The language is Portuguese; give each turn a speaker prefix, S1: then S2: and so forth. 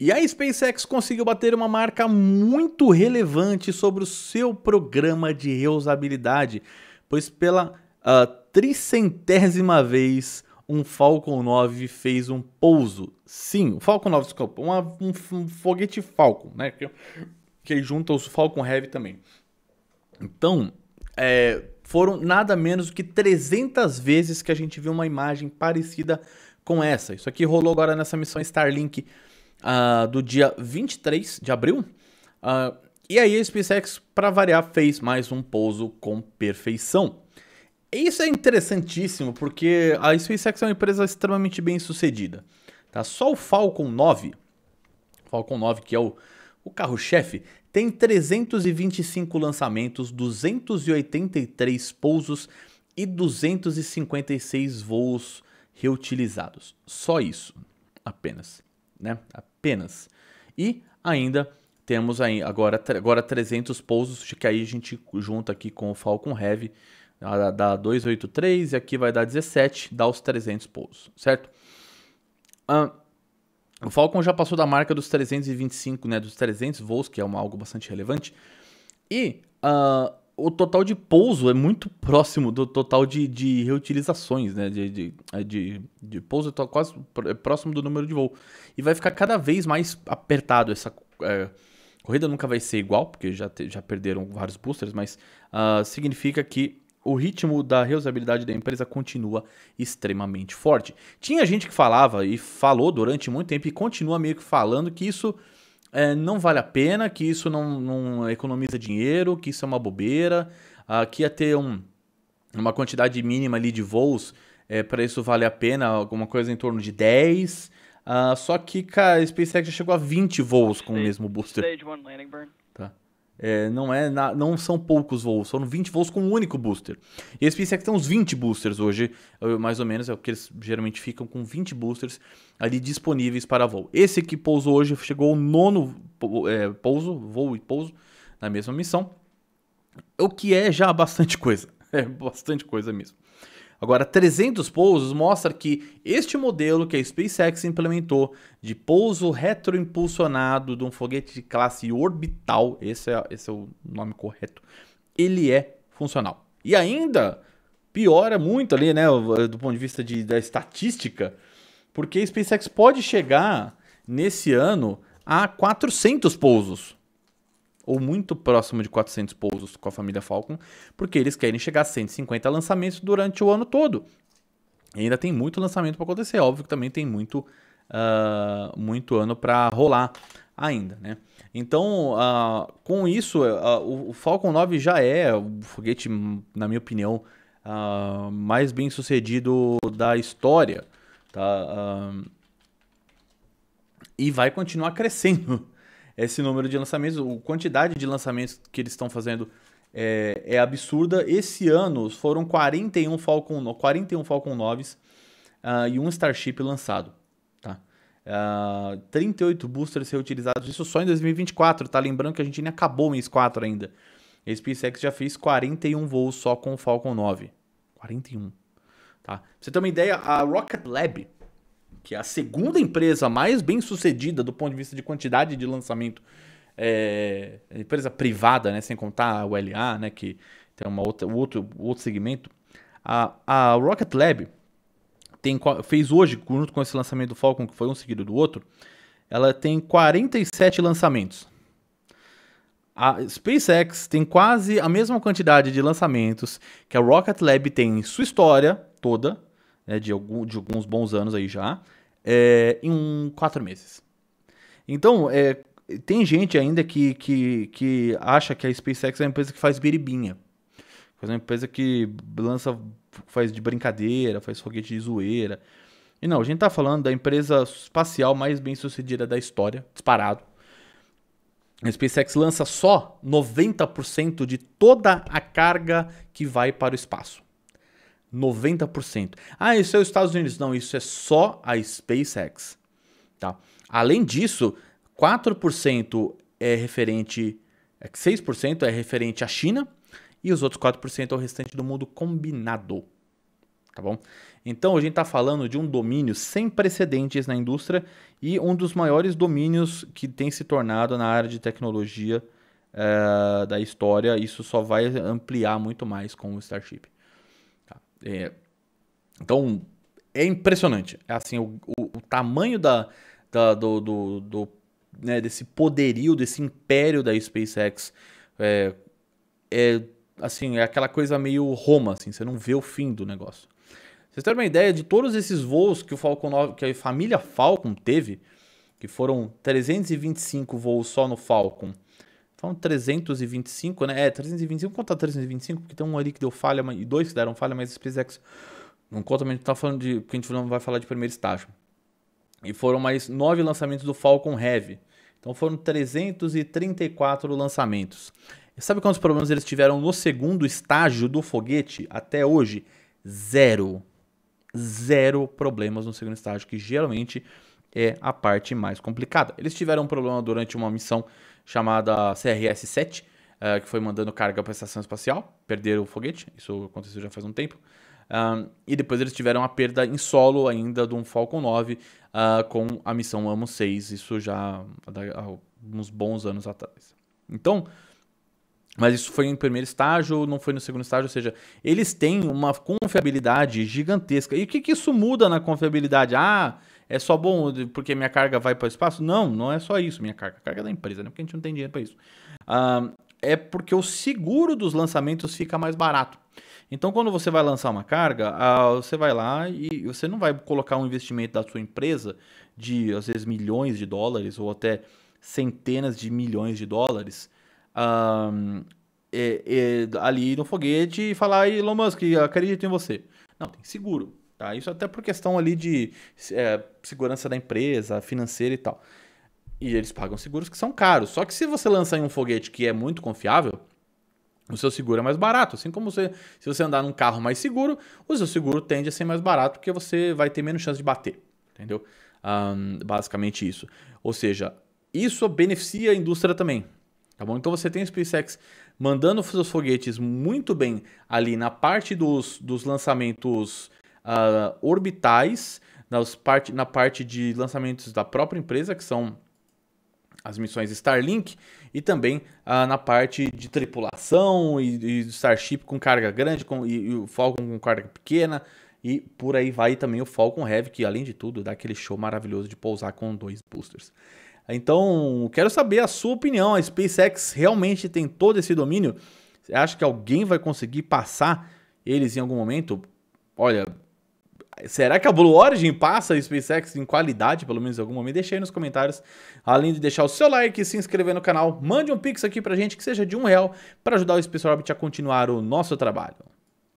S1: E a SpaceX conseguiu bater uma marca muito relevante sobre o seu programa de reusabilidade, pois pela uh, tricentésima vez um Falcon 9 fez um pouso. Sim, o Falcon 9, desculpa, uma, um, um, foguete Falcon, né? Que, que junta os Falcon Heavy também. Então, é, foram nada menos do que 300 vezes que a gente viu uma imagem parecida com essa. Isso aqui rolou agora nessa missão Starlink uh, do dia 23 de abril. Uh, e aí a SpaceX, para variar, fez mais um pouso com perfeição. Isso é interessantíssimo porque a SpaceX é uma empresa extremamente bem sucedida. Tá? Só o Falcon 9, Falcon 9 que é o, o carro-chefe, tem 325 lançamentos, 283 pousos e 256 voos reutilizados. Só isso, apenas. Né? penas. E ainda temos aí agora, agora 300 pousos, que aí a gente junta aqui com o Falcon Heavy, dá 283 e aqui vai dar 17, dá os 300 pousos, certo? Ah, o Falcon já passou da marca dos 325, né, dos 300 voos, que é uma, algo bastante relevante. E uh, o total de pouso é muito próximo do total de, de reutilizações, né? De, de, é, de, de pouso é quase próximo do número de voo. E vai ficar cada vez mais apertado. Essa é, corrida nunca vai ser igual, porque já, te, já perderam vários boosters, mas uh, significa que o ritmo da reusabilidade da empresa continua extremamente forte. Tinha gente que falava e falou durante muito tempo e continua meio que falando que isso é, não vale a pena, que isso não, não, economiza dinheiro, que isso é uma bobeira, ah, que ia ter um, uma quantidade mínima ali de voos é, para isso vale a pena, alguma coisa em torno de 10. Ah, só que, cara, a SpaceX já chegou a 20 voos com o mesmo booster. Stage one landing burn. Tá. É, não, é na, não são poucos voos, são 20 voos com um único booster. E a SpaceX tem uns 20 boosters hoje, eh, mais ou menos, é o que eles geralmente ficam com 20 boosters ali disponíveis para voo. Esse que pousou hoje chegou ao nono é, pouso, voo e pouso, na mesma missão, o que é já bastante coisa, é bastante coisa mesmo. Agora, 300 pousos mostra que este modelo que a SpaceX implementou de pouso retroimpulsionado de um foguete de classe orbital, esse é, esse é o nome correto, ele é funcional. E ainda piora muito ali, né, do ponto de vista de, da estatística, porque a SpaceX pode chegar nesse ano a 400 pousos ou muito próximo de 400 pousos com a família Falcon, porque eles querem chegar a 150 lançamentos durante o ano todo. E ainda tem muito lançamento para acontecer, é óbvio que também tem muito, uh, muito ano para rolar ainda, né? Então, uh, com isso, uh, o Falcon 9 já é o foguete, na minha opinião, mais bem sucedido da história, tá? e vai continuar crescendo esse número de lançamentos, a quantidade de lançamentos que eles estão fazendo é, é, absurda. Esse ano foram 41 Falcon, 41 Falcon 9s uh, ah, e um Starship lançado. Tá? Uh, ah, 38 boosters reutilizados, isso só em 2024, tá? Lembrando que a gente nem acabou o mês 4 ainda. A SpaceX já fez 41 voos só com o Falcon 9. 41. Tá? Pra você ter uma ideia, a Rocket Lab, que é a segunda empresa mais bem sucedida do ponto de vista de quantidade de lançamento, é, empresa privada, né, sem contar a ULA, né, que tem uma outra, outro, outro segmento, a, a Rocket Lab tem, fez hoje, junto com esse lançamento do Falcon, que foi um seguido do outro, ela tem 47 lançamentos. A SpaceX tem quase a mesma quantidade de lançamentos que a Rocket Lab tem em sua história toda, né, de, algum, de alguns bons anos aí já é, em um, quatro meses. Então, é, tem gente ainda que, que, que acha que a SpaceX é uma empresa que faz biribinha. É uma empresa que lança, faz de brincadeira, faz foguete de zoeira. E não, a gente tá falando da empresa espacial mais bem sucedida da história, disparado. A SpaceX lança só 90% de toda a carga que vai para o espaço. 90%. Ah, isso é os Estados Unidos. Não, isso é só a SpaceX. Tá? Além disso, 4% é referente. 6% é, é referente à China e os outros 4% é o restante do mundo combinado. Tá bom? Então a gente está falando de um domínio sem precedentes na indústria e um dos maiores domínios que tem se tornado na área de tecnologia é, da história. Isso só vai ampliar muito mais com o Starship. É, então, é impressionante. É assim, o, o, o tamanho da, da do, do, do né, desse poderio, desse império da SpaceX é, é, assim, é aquela coisa meio Roma, assim, você não vê o fim do negócio. Vocês terem uma ideia de todos esses voos que o Falcon 9, que a família Falcon teve, que foram 325 voos só no Falcon foram 325, né? É, 325, conta 325, porque tem um ali que deu falha, e dois que deram falha, mas a SpaceX não conta, mas a gente tá falando de, porque a gente não vai falar de primeiro estágio. E foram mais nove lançamentos do Falcon Heavy. Então foram 334 lançamentos. E sabe quantos problemas eles tiveram no segundo estágio do foguete até hoje? Zero. Zero problemas no segundo estágio, que geralmente é a parte mais complicada. Eles tiveram um problema durante uma missão chamada CRS-7, uh, eh, que foi mandando carga para a estação espacial, perderam o foguete, isso aconteceu já faz um tempo. Um, e depois eles tiveram a perda em solo ainda de um Falcon 9 uh, ah, com a missão Amo 6, isso já há uns bons anos atrás. Então, mas isso foi em primeiro estágio, não foi no segundo estágio, ou seja, eles têm uma confiabilidade gigantesca. E o que, que isso muda na confiabilidade? Ah, é só bom porque minha carga vai para o espaço? Não, não é só isso, minha carga. A carga é da empresa, né? Porque a gente não tem dinheiro para isso. é porque o seguro dos lançamentos fica mais barato. Então, quando você vai lançar uma carga, você vai lá e você não vai colocar um investimento da sua empresa de, às vezes, milhões de dólares ou até centenas de milhões de dólares é, é, ali no foguete e falar, Elon Musk, acredito em você. Não, tem seguro. Tá? Isso até por questão ali de é, segurança da empresa, financeira e tal. E eles pagam seguros que são caros. Só que se você lançar em um foguete que é muito confiável, o seu seguro é mais barato. Assim como você, se você andar num carro mais seguro, o seu seguro tende a ser mais barato porque você vai ter menos chance de bater. Entendeu? Um, basicamente isso. Ou seja, isso beneficia a indústria também. Tá bom? Então você tem o SpaceX mandando seus foguetes muito bem ali na parte dos, dos lançamentos uh, orbitais nas na parte de lançamentos da própria empresa, que são as missões Starlink, e também ah, na parte de tripulação e, e Starship com carga grande com, e, e, o Falcon com carga pequena. E por aí vai também o Falcon Heavy, que além de tudo dá aquele show maravilhoso de pousar com dois boosters. Então, quero saber a sua opinião. A SpaceX realmente tem todo esse domínio? Você acha que alguém vai conseguir passar eles em algum momento? Olha, Será que a Blue Origin passa a SpaceX em qualidade, pelo menos em algum momento? Deixa aí nos comentários. Além de deixar o seu like, se inscrever no canal, mande um pix aqui pra gente que seja de um real para ajudar o Space Orbit a continuar o nosso trabalho.